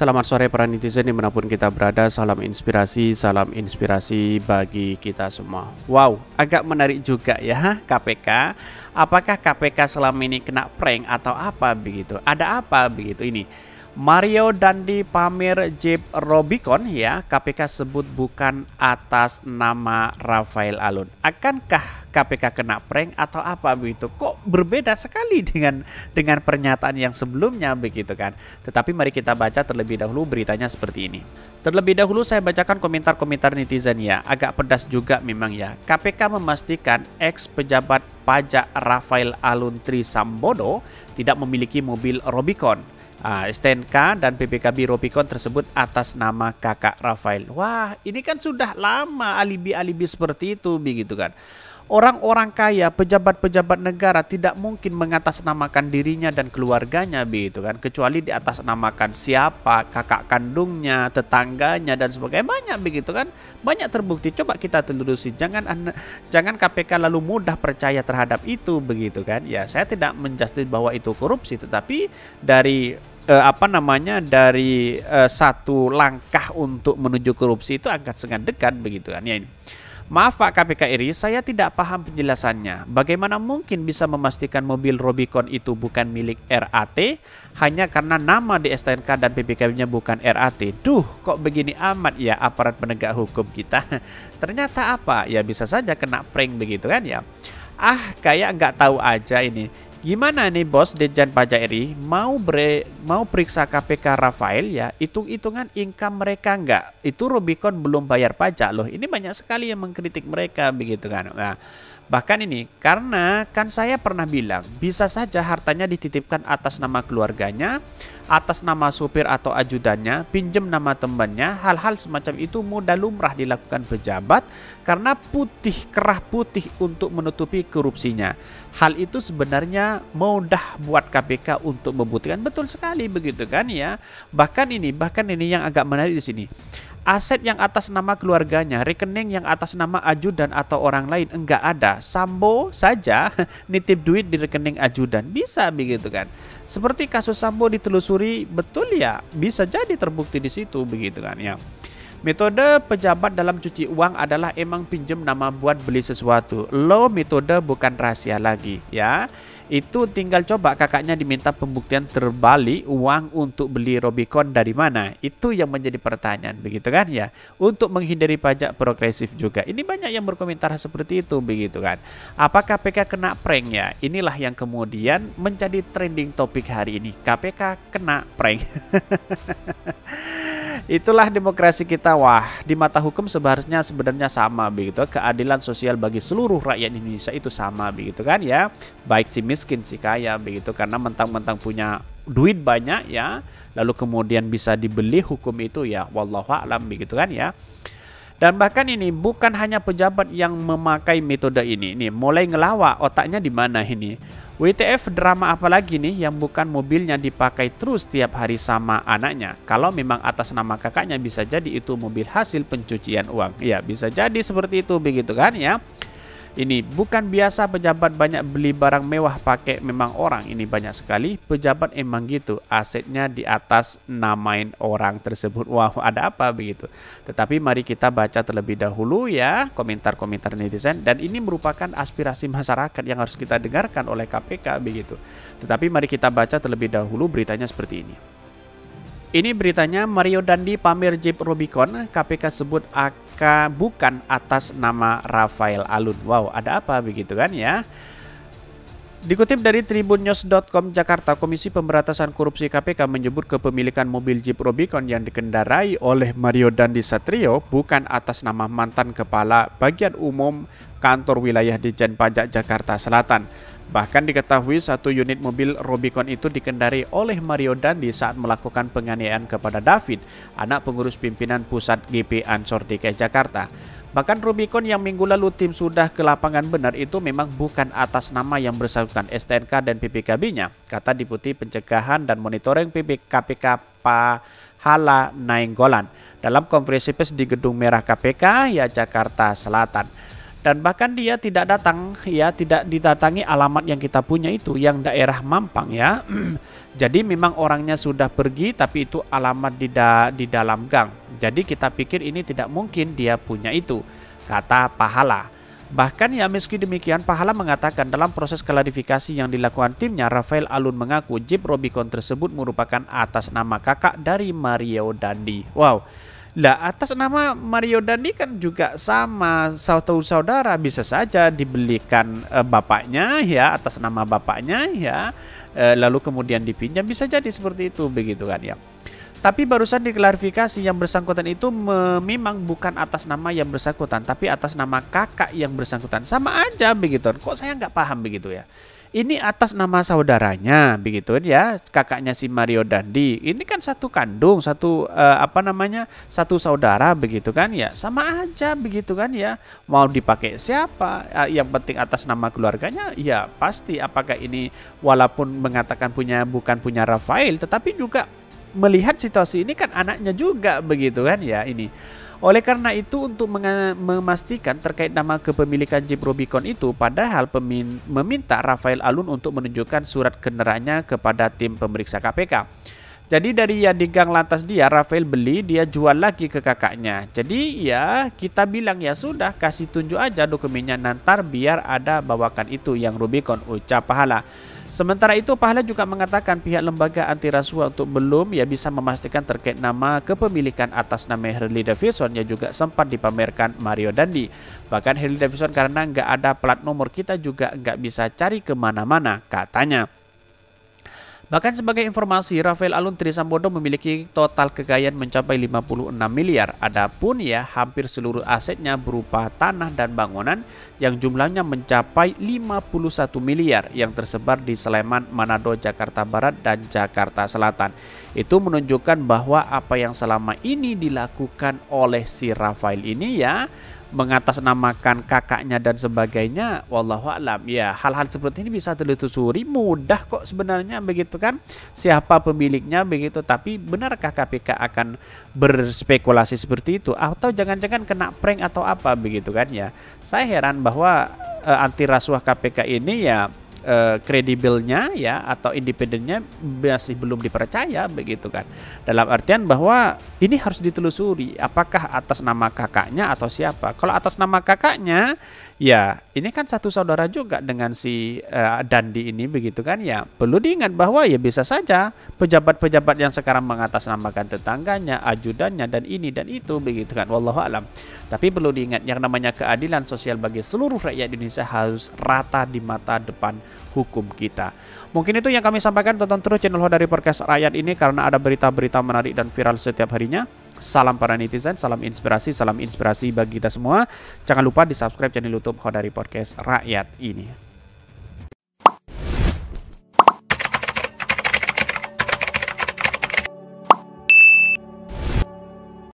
Selamat sore para netizen dimanapun kita berada Salam inspirasi, salam inspirasi bagi kita semua Wow, agak menarik juga ya KPK Apakah KPK selama ini kena prank atau apa begitu? Ada apa begitu ini? Mario Dandi Pamir Jeep Robicon ya KPK sebut bukan atas nama Rafael Alun. Akankah KPK kena prank atau apa begitu? Kok berbeda sekali dengan dengan pernyataan yang sebelumnya begitu kan? Tetapi mari kita baca terlebih dahulu beritanya seperti ini. Terlebih dahulu saya bacakan komentar-komentar netizen ya. Agak pedas juga memang ya. KPK memastikan ex pejabat pajak Rafael Alun Trisambodo tidak memiliki mobil Robicon uh, ah, STNK dan PPK Biro tersebut atas nama kakak Rafael. Wah, ini kan sudah lama alibi-alibi seperti itu begitu kan. Orang-orang kaya, pejabat-pejabat negara tidak mungkin mengatasnamakan dirinya dan keluarganya begitu kan, kecuali di atas namakan siapa, kakak kandungnya, tetangganya dan sebagainya banyak begitu kan. Banyak terbukti. Coba kita telusuri Jangan jangan KPK lalu mudah percaya terhadap itu begitu kan. Ya, saya tidak menjustis bahwa itu korupsi, tetapi dari eh, apa namanya dari eh, satu langkah untuk menuju korupsi itu agak sangat dekat begitu kan ya. ini Maaf Pak KPK RI, saya tidak paham penjelasannya. Bagaimana mungkin bisa memastikan mobil Robicon itu bukan milik RAT hanya karena nama di STNK dan PPKB-nya bukan RAT? Duh, kok begini amat ya aparat penegak hukum kita? Ternyata apa? Ya bisa saja kena prank begitu kan ya. Ah, kayak nggak tahu aja ini. Gimana nih bos Dejan Pajak RI mau bre, mau periksa KPK Rafael ya hitung-hitungan income mereka enggak? itu Rubicon belum bayar pajak loh ini banyak sekali yang mengkritik mereka begitu kan nah, bahkan ini karena kan saya pernah bilang bisa saja hartanya dititipkan atas nama keluarganya atas nama supir atau ajudannya, pinjam nama temannya, hal-hal semacam itu mudah lumrah dilakukan pejabat karena putih kerah putih untuk menutupi korupsinya. Hal itu sebenarnya mudah buat KPK untuk membuktikan betul sekali begitu kan ya. Bahkan ini, bahkan ini yang agak menarik di sini aset yang atas nama keluarganya, rekening yang atas nama ajudan atau orang lain enggak ada. Sambo saja nitip duit di rekening ajudan. Bisa begitu kan. Seperti kasus Sambo ditelusuri, betul ya bisa jadi terbukti di situ begitu kan ya. Metode pejabat dalam cuci uang adalah emang pinjam nama buat beli sesuatu. Lo metode bukan rahasia lagi ya. Itu tinggal coba kakaknya diminta pembuktian terbalik uang untuk beli Robicon dari mana. Itu yang menjadi pertanyaan begitu kan ya. Untuk menghindari pajak progresif juga. Ini banyak yang berkomentar seperti itu begitu kan. Apakah KPK kena prank ya? Inilah yang kemudian menjadi trending topik hari ini. KPK kena prank. Itulah demokrasi kita. Wah, di mata hukum seharusnya sebenarnya sama begitu. Keadilan sosial bagi seluruh rakyat Indonesia itu sama begitu kan ya. Baik si miskin si kaya begitu karena mentang-mentang punya duit banyak ya, lalu kemudian bisa dibeli hukum itu ya. Wallahu alam begitu kan ya. Dan bahkan ini bukan hanya pejabat yang memakai metode ini. ini mulai ngelawak otaknya di mana ini? WTF drama apa lagi nih yang bukan mobilnya dipakai terus tiap hari sama anaknya? Kalau memang atas nama kakaknya bisa jadi itu mobil hasil pencucian uang. Ya, bisa jadi seperti itu begitu kan ya. Ini bukan biasa pejabat banyak beli barang mewah pakai memang orang ini banyak sekali pejabat emang gitu asetnya di atas namain orang tersebut. Wah, wow, ada apa begitu. Tetapi mari kita baca terlebih dahulu ya komentar-komentar netizen dan ini merupakan aspirasi masyarakat yang harus kita dengarkan oleh KPK begitu. Tetapi mari kita baca terlebih dahulu beritanya seperti ini. Ini beritanya Mario Dandi pamer Jeep Rubicon, KPK sebut AK bukan atas nama Rafael Alun. Wow, ada apa begitu kan ya? Dikutip dari tribunnews.com Jakarta, Komisi Pemberantasan Korupsi KPK menyebut kepemilikan mobil Jeep Rubicon yang dikendarai oleh Mario Dandi Satrio bukan atas nama mantan kepala bagian umum kantor wilayah Dijen Pajak Jakarta Selatan. Bahkan diketahui satu unit mobil Robicon itu dikendari oleh Mario Dandi saat melakukan penganiayaan kepada David, anak pengurus pimpinan pusat GP Ansor DKI Jakarta. Bahkan Rubicon yang minggu lalu tim sudah ke lapangan benar itu memang bukan atas nama yang bersangkutan STNK dan PPKB-nya, kata Deputi Pencegahan dan Monitoring PPKPK Pahala Nainggolan dalam konferensi pers di Gedung Merah KPK ya Jakarta Selatan dan bahkan dia tidak datang ya tidak didatangi alamat yang kita punya itu yang daerah Mampang ya jadi memang orangnya sudah pergi tapi itu alamat di da di dalam gang jadi kita pikir ini tidak mungkin dia punya itu kata pahala Bahkan ya meski demikian Pahala mengatakan dalam proses klarifikasi yang dilakukan timnya Rafael Alun mengaku Jeep Robicon tersebut merupakan atas nama kakak dari Mario Dandi. Wow, lah atas nama Mario Dandi kan juga sama satu saudara bisa saja dibelikan e, bapaknya ya atas nama bapaknya ya e, lalu kemudian dipinjam bisa jadi seperti itu begitu kan ya. Tapi barusan diklarifikasi yang bersangkutan itu memang bukan atas nama yang bersangkutan tapi atas nama kakak yang bersangkutan sama aja begitu. Kok saya nggak paham begitu ya? ini atas nama saudaranya begitu ya kakaknya si Mario Dandi ini kan satu kandung satu uh, apa namanya satu saudara begitu kan ya sama aja begitu kan ya mau dipakai siapa eh, yang penting atas nama keluarganya ya pasti apakah ini walaupun mengatakan punya bukan punya Rafael tetapi juga melihat situasi ini kan anaknya juga begitu kan ya ini oleh karena itu untuk memastikan terkait nama kepemilikan Jeep Rubicon itu padahal meminta Rafael Alun untuk menunjukkan surat kendaraannya kepada tim pemeriksa KPK. Jadi dari yang digang lantas dia Rafael beli dia jual lagi ke kakaknya. Jadi ya kita bilang ya sudah kasih tunjuk aja dokumennya nantar biar ada bawakan itu yang Rubicon ucap pahala. Sementara itu, Pahala juga mengatakan pihak lembaga anti rasuah untuk belum ya bisa memastikan terkait nama kepemilikan atas nama Harley Davidson yang juga sempat dipamerkan Mario Dandi. Bahkan Harley Davidson karena nggak ada plat nomor kita juga nggak bisa cari kemana-mana katanya. Bahkan sebagai informasi, Rafael Alun Trisambodo memiliki total kekayaan mencapai 56 miliar. Adapun ya hampir seluruh asetnya berupa tanah dan bangunan yang jumlahnya mencapai 51 miliar yang tersebar di Sleman, Manado, Jakarta Barat dan Jakarta Selatan. Itu menunjukkan bahwa apa yang selama ini dilakukan oleh si Rafael ini ya mengatasnamakan kakaknya dan sebagainya wallahu alam ya hal-hal seperti ini bisa ditelusuri mudah kok sebenarnya begitu kan siapa pemiliknya begitu tapi benarkah KPK akan berspekulasi seperti itu atau jangan-jangan kena prank atau apa begitu kan ya saya heran bahwa e, anti rasuah KPK ini ya Eh, kredibelnya uh, ya atau independennya masih belum dipercaya begitu kan dalam artian bahwa ini harus ditelusuri apakah atas nama kakaknya atau siapa kalau atas nama kakaknya ya ini kan satu saudara juga dengan si uh, Dandi ini begitu kan ya perlu diingat bahwa ya bisa saja pejabat-pejabat yang sekarang mengatasnamakan tetangganya ajudannya dan ini dan itu begitu kan wallahu alam tapi perlu diingat yang namanya keadilan sosial bagi seluruh rakyat Indonesia harus rata di mata depan hukum kita. Mungkin itu yang kami sampaikan tonton terus channel dari Podcast Rakyat ini karena ada berita-berita menarik dan viral setiap harinya. Salam para netizen, salam inspirasi, salam inspirasi bagi kita semua. Jangan lupa di subscribe channel YouTube dari Podcast Rakyat ini.